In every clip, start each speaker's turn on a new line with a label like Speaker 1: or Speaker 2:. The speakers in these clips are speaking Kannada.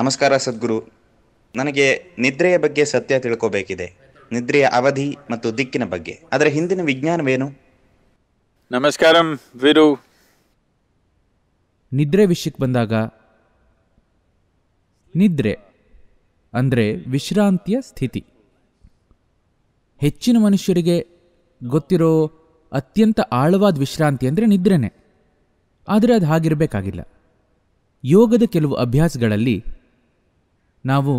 Speaker 1: ನಮಸ್ಕಾರ ಸದ್ಗುರು ನನಗೆ ನಿದ್ರೆಯ ಬಗ್ಗೆ ಸತ್ಯ ತಿಳ್ಕೋಬೇಕಿದೆ ನಿದ್ರೆಯ ಅವಧಿ ಮತ್ತು ದಿಕ್ಕಿನ ಬಗ್ಗೆ ಅದರ ಹಿಂದಿನ ವಿಜ್ಞಾನವೇನು ನಮಸ್ಕಾರ ವಿರು ನಿದ್ರೆ ವಿಷಯಕ್ಕೆ ಬಂದಾಗ ನಿದ್ರೆ ಅಂದರೆ ವಿಶ್ರಾಂತಿಯ ಸ್ಥಿತಿ ಹೆಚ್ಚಿನ ಮನುಷ್ಯರಿಗೆ ಗೊತ್ತಿರೋ ಅತ್ಯಂತ ಆಳವಾದ ವಿಶ್ರಾಂತಿ ಅಂದರೆ ನಿದ್ರೆನೆ ಆದರೆ ಅದು ಹಾಗಿರಬೇಕಾಗಿಲ್ಲ ಯೋಗದ ಕೆಲವು ಅಭ್ಯಾಸಗಳಲ್ಲಿ ನಾವು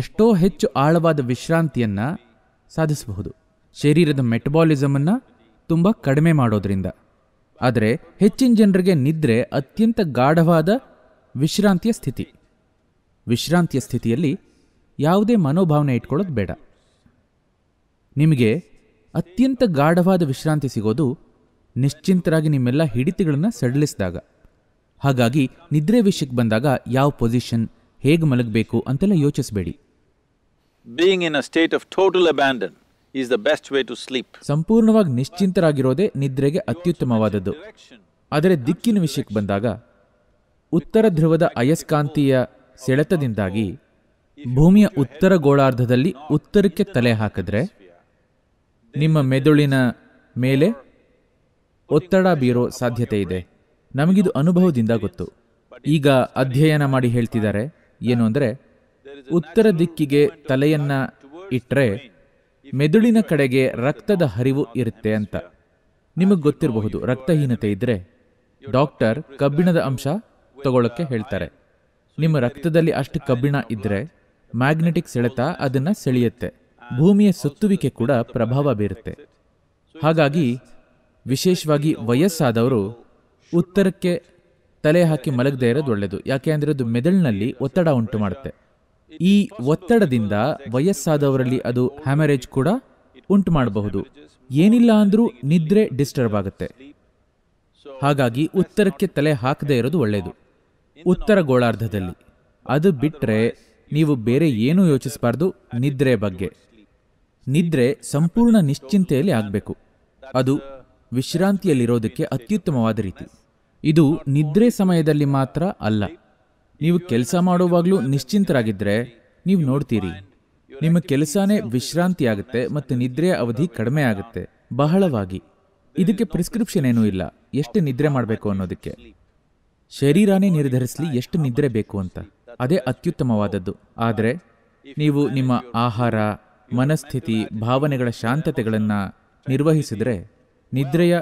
Speaker 1: ಎಷ್ಟೋ ಹೆಚ್ಚು ಆಳವಾದ ವಿಶ್ರಾಂತಿಯನ್ನು ಸಾಧಿಸಬಹುದು ಶರೀರದ ಮೆಟಬಾಲಿಸಮನ್ನು ತುಂಬ ಕಡಿಮೆ ಮಾಡೋದ್ರಿಂದ ಆದರೆ ಹೆಚ್ಚಿನ ಜನರಿಗೆ ನಿದ್ರೆ ಅತ್ಯಂತ ಗಾಢವಾದ ವಿಶ್ರಾಂತಿಯ ಸ್ಥಿತಿ ವಿಶ್ರಾಂತಿಯ ಸ್ಥಿತಿಯಲ್ಲಿ ಯಾವುದೇ ಮನೋಭಾವನೆ ಇಟ್ಕೊಳ್ಳೋದು ಬೇಡ ನಿಮಗೆ ಅತ್ಯಂತ ಗಾಢವಾದ ವಿಶ್ರಾಂತಿ ಸಿಗೋದು ನಿಶ್ಚಿಂತರಾಗಿ ನಿಮ್ಮೆಲ್ಲ ಹಿಡಿತಗಳನ್ನು ಸಡಿಲಿಸಿದಾಗ ಹಾಗಾಗಿ ನಿದ್ರೆ ವಿಷಯಕ್ಕೆ ಬಂದಾಗ ಯಾವ ಪೊಸಿಷನ್ ಹೇಗೆ ಮಲಗಬೇಕು ಅಂತೆಲ್ಲ ಯೋಚಿಸಬೇಡಿ being in a state of total abandon is the best way to sleep ಸಂಪೂರ್ಣವಾಗಿ ನಿಶ್ಚಿಂತರಾಗಿರೋದೇ ನಿದ್ರೆಗೆ ಅತ್ಯುತ್ತಮವಾದದ್ದು ಆದರೆ ದಿಕ್ಕಿನ ವಿಷಯಕ್ಕೆ ಬಂದಾಗ ಉತ್ತರ ಧ್ರುವದ ಅಯಸ್ಕಾಂತೀಯ ಸೆಳೆತದಿಂದಾಗಿ ಭೂಮಿಯ ಉತ್ತರ ಗೋಳಾರ್ಧದಲ್ಲಿ ಉತ್ತರಕ್ಕೆ ತಲೆ ಹಾಕಿದ್ರೆ ನಿಮ್ಮ ಮೆದುಳಿನ ಮೇಲೆ ಒತ್ತಡ ಬೀರೋ ಸಾಧ್ಯತೆ ಇದೆ ನಮಗಿದು ಅನುಭವದಿಂದ ಗೊತ್ತು ಈಗ ಅಧ್ಯಯನ ಮಾಡಿ ಹೇಳ್ತಿದ್ದಾರೆ ಏನು ಅಂದರೆ ಉತ್ತರ ದಿಕ್ಕಿಗೆ ತಲೆಯನ್ನ ಇಟ್ಟರೆ ಮೆದುಳಿನ ಕಡೆಗೆ ರಕ್ತದ ಹರಿವು ಇರುತ್ತೆ ಅಂತ ನಿಮಗೆ ಗೊತ್ತಿರಬಹುದು ರಕ್ತಹೀನತೆ ಇದ್ದರೆ ಡಾಕ್ಟರ್ ಕಬ್ಬಿಣದ ಅಂಶ ತಗೊಳ್ಳೋಕ್ಕೆ ಹೇಳ್ತಾರೆ ನಿಮ್ಮ ರಕ್ತದಲ್ಲಿ ಅಷ್ಟು ಕಬ್ಬಿಣ ಇದ್ದರೆ ಮ್ಯಾಗ್ನೆಟಿಕ್ ಸೆಳೆತ ಅದನ್ನು ಸೆಳೆಯುತ್ತೆ ಭೂಮಿಯ ಸುತ್ತುವಿಕೆ ಕೂಡ ಪ್ರಭಾವ ಬೀರುತ್ತೆ ಹಾಗಾಗಿ ವಿಶೇಷವಾಗಿ ವಯಸ್ಸಾದವರು ಉತ್ತರಕ್ಕೆ ತಲೆ ಹಾಕಿ ಮಲಗದೇ ಇರೋದು ಒಳ್ಳೆಯದು ಯಾಕೆ ಅಂದರೆ ಅದು ಮೆದುಳಿನಲ್ಲಿ ಒತ್ತಡ ಉಂಟು ಮಾಡುತ್ತೆ ಈ ಒತ್ತಡದಿಂದ ವಯಸ್ಸಾದವರಲ್ಲಿ ಅದು ಹ್ಯಾಮರೇಜ್ ಕೂಡ ಉಂಟು ಮಾಡಬಹುದು ಏನಿಲ್ಲ ಅಂದರೂ ನಿದ್ರೆ ಡಿಸ್ಟರ್ಬ್ ಆಗುತ್ತೆ ಹಾಗಾಗಿ ಉತ್ತರಕ್ಕೆ ತಲೆ ಹಾಕದೇ ಇರೋದು ಒಳ್ಳೆಯದು ಉತ್ತರ ಗೋಳಾರ್ಧದಲ್ಲಿ ಅದು ಬಿಟ್ಟರೆ ನೀವು ಬೇರೆ ಏನೂ ಯೋಚಿಸಬಾರ್ದು ನಿದ್ರೆ ಬಗ್ಗೆ ನಿದ್ರೆ ಸಂಪೂರ್ಣ ನಿಶ್ಚಿಂತೆಯಲ್ಲಿ ಆಗಬೇಕು ಅದು ವಿಶ್ರಾಂತಿಯಲ್ಲಿರೋದಕ್ಕೆ ಅತ್ಯುತ್ತಮವಾದ ರೀತಿ ಇದು ನಿದ್ರೆ ಸಮಯದಲ್ಲಿ ಮಾತ್ರ ಅಲ್ಲ ನೀವು ಕೆಲಸ ಮಾಡುವಾಗಲೂ ನಿಶ್ಚಿಂತರಾಗಿದ್ದರೆ ನೀವು ನೋಡ್ತೀರಿ ನಿಮ್ಮ ಕೆಲಸನೇ ವಿಶ್ರಾಂತಿ ಆಗುತ್ತೆ ಮತ್ತು ನಿದ್ರೆಯ ಅವಧಿ ಕಡಿಮೆ ಆಗುತ್ತೆ ಬಹಳವಾಗಿ ಇದಕ್ಕೆ ಪ್ರಿಸ್ಕ್ರಿಪ್ಷನ್ ಏನೂ ಇಲ್ಲ ಎಷ್ಟು ನಿದ್ರೆ ಮಾಡಬೇಕು ಅನ್ನೋದಕ್ಕೆ ಶರೀರನೇ ನಿರ್ಧರಿಸಲಿ ಎಷ್ಟು ನಿದ್ರೆ ಬೇಕು ಅಂತ ಅದೇ ಅತ್ಯುತ್ತಮವಾದದ್ದು ಆದರೆ ನೀವು ನಿಮ್ಮ ಆಹಾರ ಮನಸ್ಥಿತಿ ಭಾವನೆಗಳ ಶಾಂತತೆಗಳನ್ನು ನಿರ್ವಹಿಸಿದರೆ ನಿದ್ರೆಯ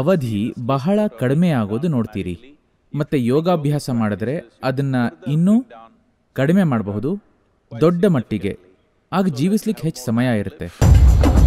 Speaker 1: ಅವಧಿ ಬಹಳ ಕಡಿಮೆ ಆಗೋದು ನೋಡ್ತೀರಿ ಮತ್ತೆ ಯೋಗಾಭ್ಯಾಸ ಮಾಡಿದ್ರೆ ಅದನ್ನ ಇನ್ನೂ ಕಡಿಮೆ ಮಾಡಬಹುದು ದೊಡ್ಡ ಮಟ್ಟಿಗೆ ಆಗ ಜೀವಿಸ್ಲಿಕ್ಕೆ ಹೆಚ್ಚು ಸಮಯ ಇರುತ್ತೆ